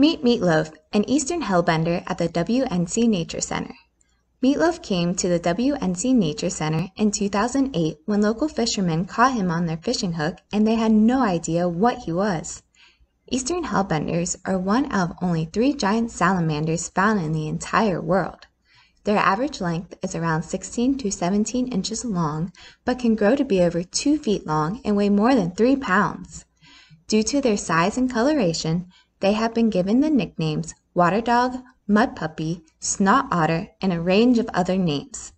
Meet Meatloaf, an Eastern Hellbender at the WNC Nature Center. Meatloaf came to the WNC Nature Center in 2008 when local fishermen caught him on their fishing hook and they had no idea what he was. Eastern Hellbenders are one of only three giant salamanders found in the entire world. Their average length is around 16 to 17 inches long, but can grow to be over 2 feet long and weigh more than 3 pounds. Due to their size and coloration, they have been given the nicknames water dog, mud puppy, snot otter, and a range of other names.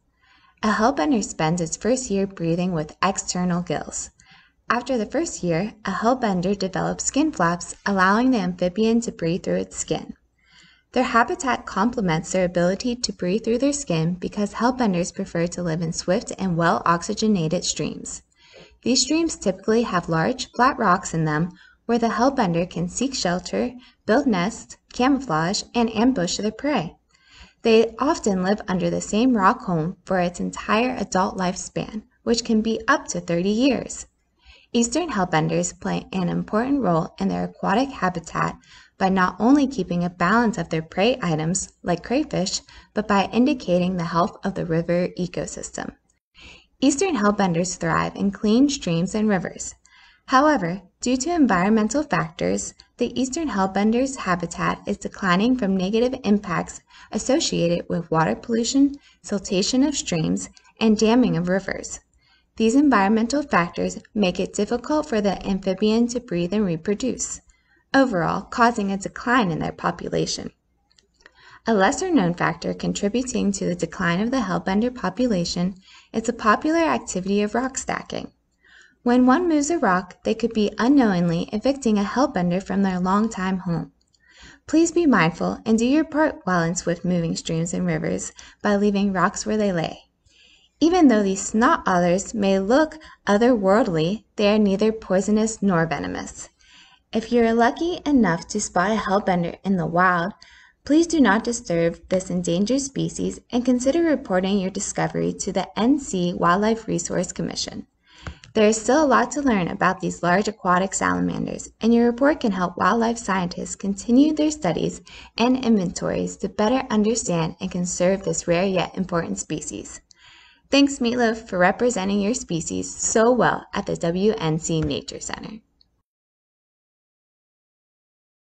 A hellbender spends its first year breathing with external gills. After the first year a hellbender develops skin flaps, allowing the amphibian to breathe through its skin. Their habitat complements their ability to breathe through their skin because hellbenders prefer to live in swift and well oxygenated streams. These streams typically have large, flat rocks in them where the hellbender can seek shelter, build nests, camouflage, and ambush their prey. They often live under the same rock home for its entire adult lifespan, which can be up to 30 years. Eastern hellbenders play an important role in their aquatic habitat by not only keeping a balance of their prey items, like crayfish, but by indicating the health of the river ecosystem. Eastern hellbenders thrive in clean streams and rivers. However, due to environmental factors, the eastern hellbender's habitat is declining from negative impacts associated with water pollution, siltation of streams, and damming of rivers. These environmental factors make it difficult for the amphibian to breathe and reproduce, overall causing a decline in their population. A lesser known factor contributing to the decline of the hellbender population is the popular activity of rock stacking. When one moves a rock they could be unknowingly evicting a hellbender from their long time home. Please be mindful and do your part while in swift moving streams and rivers by leaving rocks where they lay. Even though these snot otters may look otherworldly, they are neither poisonous nor venomous. If you are lucky enough to spot a hellbender in the wild, please do not disturb this endangered species and consider reporting your discovery to the N.C. Wildlife Resource Commission. There is still a lot to learn about these large aquatic salamanders, and your report can help wildlife scientists continue their studies and inventories to better understand and conserve this rare yet important species. Thanks, Meatloaf, for representing your species so well at the WNC Nature Center.